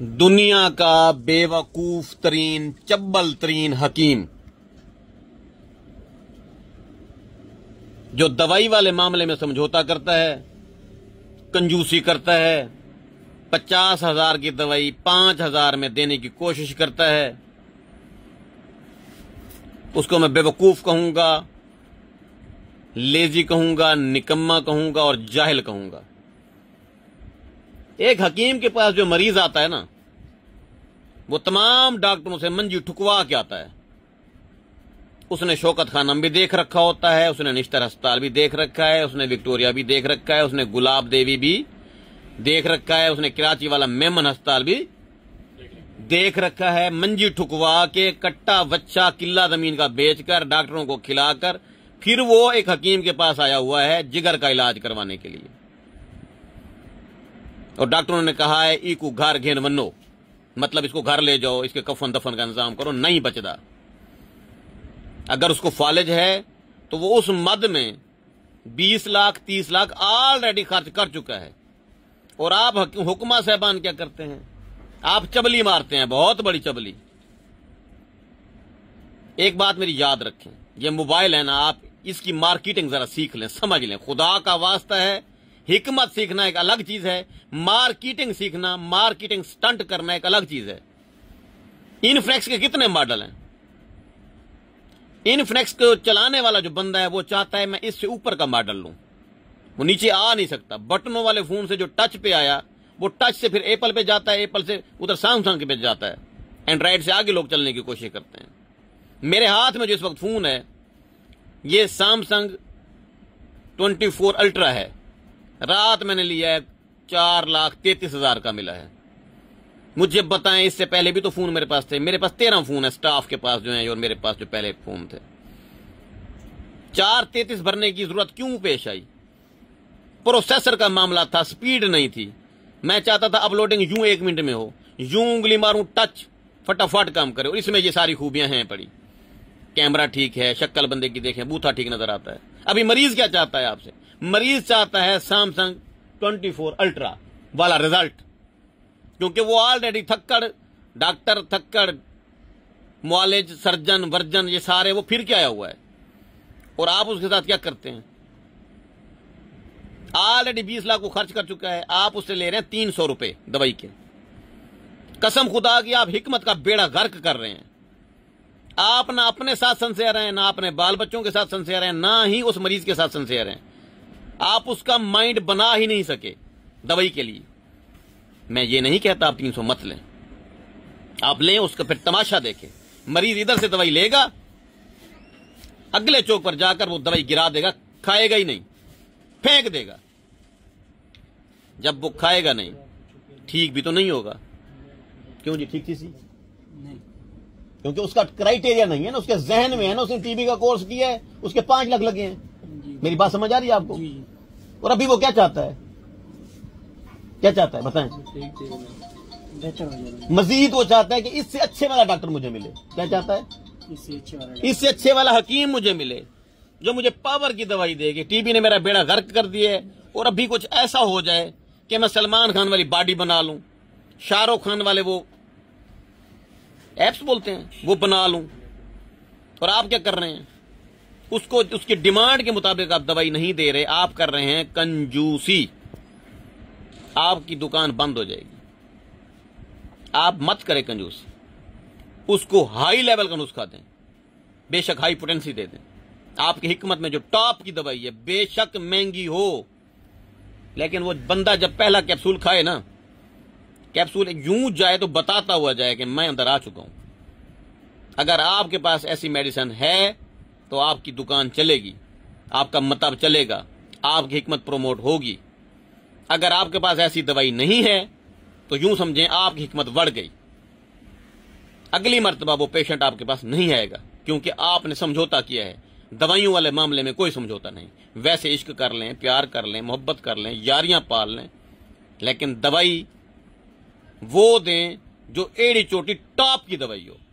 दुनिया का बेवकूफ तरीन चब्बल तरीन हकीम जो दवाई वाले मामले में समझौता करता है कंजूसी करता है पचास हजार की दवाई पांच हजार में देने की कोशिश करता है उसको मैं बेवकूफ कहूंगा लेजी कहूंगा निकम्मा कहूंगा और जाहिल कहूंगा एक हकीम के पास जो मरीज आता है ना वो तमाम डॉक्टरों से मंजी ठुकवा के आता है उसने शौकत खानम भी देख रखा होता है उसने निश्तर अस्पताल भी देख रखा है उसने विक्टोरिया भी देख रखा है उसने गुलाब देवी भी देख रखा है उसने कराची वाला मेमन अस्पताल भी देख रखा है मंजी ठुकवा के कट्टा बच्चा किला जमीन का बेचकर डॉक्टरों को खिलाकर फिर वो एक हकीम के पास आया हुआ है जिगर का इलाज करवाने के लिए और डॉक्टरों ने कहा है ई को घर घेन वनो मतलब इसको घर ले जाओ इसके कफन दफन का इंतजाम करो नहीं बचदा अगर उसको फालिज है तो वो उस मद में बीस लाख तीस लाख ऑलरेडी खर्च कर चुका है और आप हुक्मा साहबान क्या करते हैं आप चबली मारते हैं बहुत बड़ी चबली एक बात मेरी याद रखें ये मोबाइल है ना आप इसकी मार्केटिंग जरा सीख लें समझ लें खुदा का वास्ता है हिकमत सीखना एक अलग चीज है मार्केटिंग सीखना मार्केटिंग स्टंट करना एक अलग चीज है इनफ्लेक्स के कितने मॉडल हैं इनफ्लेक्स को चलाने वाला जो बंदा है वो चाहता है मैं इससे ऊपर का मॉडल लू वो नीचे आ नहीं सकता बटनों वाले फोन से जो टच पे आया वो टच से फिर एप्पल पे जाता है एप्पल से उधर सैमसंग पे जाता है एंड्राइड से आगे लोग चलने की कोशिश करते हैं मेरे हाथ में जो इस वक्त फोन है ये सैमसंग 24 अल्ट्रा है रात मैंने लिया है चार लाख तैतीस हजार का मिला है मुझे बताएं इससे पहले भी तो फोन मेरे पास थे मेरे पास तेरह फोन है स्टाफ के पास जो है और मेरे पास जो पहले फोन थे चार तैतीस भरने की जरूरत क्यों पेश आई प्रोसेसर का मामला था स्पीड नहीं थी मैं चाहता था अपलोडिंग यूं एक मिनट में हो यूं उंगली मारू टच फटाफट काम करे और इसमें ये सारी खूबियां हैं पड़ी कैमरा ठीक है शक्कल बंदे की देखें बूथा ठीक नजर आता है अभी मरीज क्या चाहता है आपसे मरीज चाहता है सैमसंग 24 अल्ट्रा वाला रिजल्ट क्योंकि वो ऑलरेडी थक्कड़ डॉक्टर थक्कड़ मॉलेज सर्जन वर्जन ये सारे वो फिर के आया हुआ है और आप उसके साथ क्या करते हैं ऑलरेडी बीस लाख को खर्च कर चुका है आप उससे ले रहे हैं तीन सौ रुपए दवाई के कसम खुदा की आप हिकमत का बेड़ा गर्क कर रहे हैं आप ना अपने साथ रहे हैं ना अपने बाल बच्चों के साथ संशेयर हैं ना ही उस मरीज के साथ रहे हैं आप उसका माइंड बना ही नहीं सके दवाई के लिए मैं ये नहीं कहता आप तीन सौ मत लें आप लें उसका फिर तमाशा देखें मरीज इधर से दवाई लेगा अगले चौक पर जाकर वो दवाई गिरा देगा खाएगा ही नहीं फेंक देगा जब वो खाएगा नहीं ठीक भी तो नहीं होगा क्यों जी ठीक थी सी नहीं क्योंकि उसका क्राइटेरिया नहीं है ना उसके जहन में है ना उसने टीबी का कोर्स किया है उसके पांच लाख लगे हैं मेरी बात समझ आ रही है आपको और अभी वो क्या चाहता है क्या चाहता है बताएं मजीद वो चाहता है कि इससे अच्छे वाला डॉक्टर मुझे मिले क्या चाहता है इससे अच्छे वाला इससे अच्छे वाला हकीम मुझे मिले जो मुझे पावर की दवाई देगी टीबी ने मेरा बेड़ा गर्क कर दिया है और अभी कुछ ऐसा हो जाए कि मैं सलमान खान वाली बॉडी बना लू शाहरुख खान वाले वो एप्स बोलते हैं वो बना लू और आप क्या कर रहे हैं उसको उसकी डिमांड के मुताबिक आप दवाई नहीं दे रहे आप कर रहे हैं कंजूसी आपकी दुकान बंद हो जाएगी आप मत करें कंजूस उसको हाई लेवल का नुस्खा दें बेशक हाई पोटेंसी दे दें आपकी हिकमत में जो टॉप की दवाई है बेशक महंगी हो लेकिन वो बंदा जब पहला कैप्सूल खाए ना कैप्सूल यूं जाए तो बताता हुआ जाए कि मैं अंदर आ चुका हूं अगर आपके पास ऐसी मेडिसिन है तो आपकी दुकान चलेगी आपका मतलब चलेगा आपकी हिकमत प्रोमोट होगी अगर आपके पास ऐसी दवाई नहीं है तो यूं समझें आपकी हिकमत बढ़ गई अगली मरतबा वो पेशेंट आपके पास नहीं आएगा क्योंकि आपने समझौता किया है दवाइयों वाले मामले में कोई समझौता नहीं वैसे इश्क कर लें प्यार कर लें मोहब्बत कर लें यारियां पाल लें लेकिन दवाई वो दें जो एड़ी चोटी टॉप की दवाई हो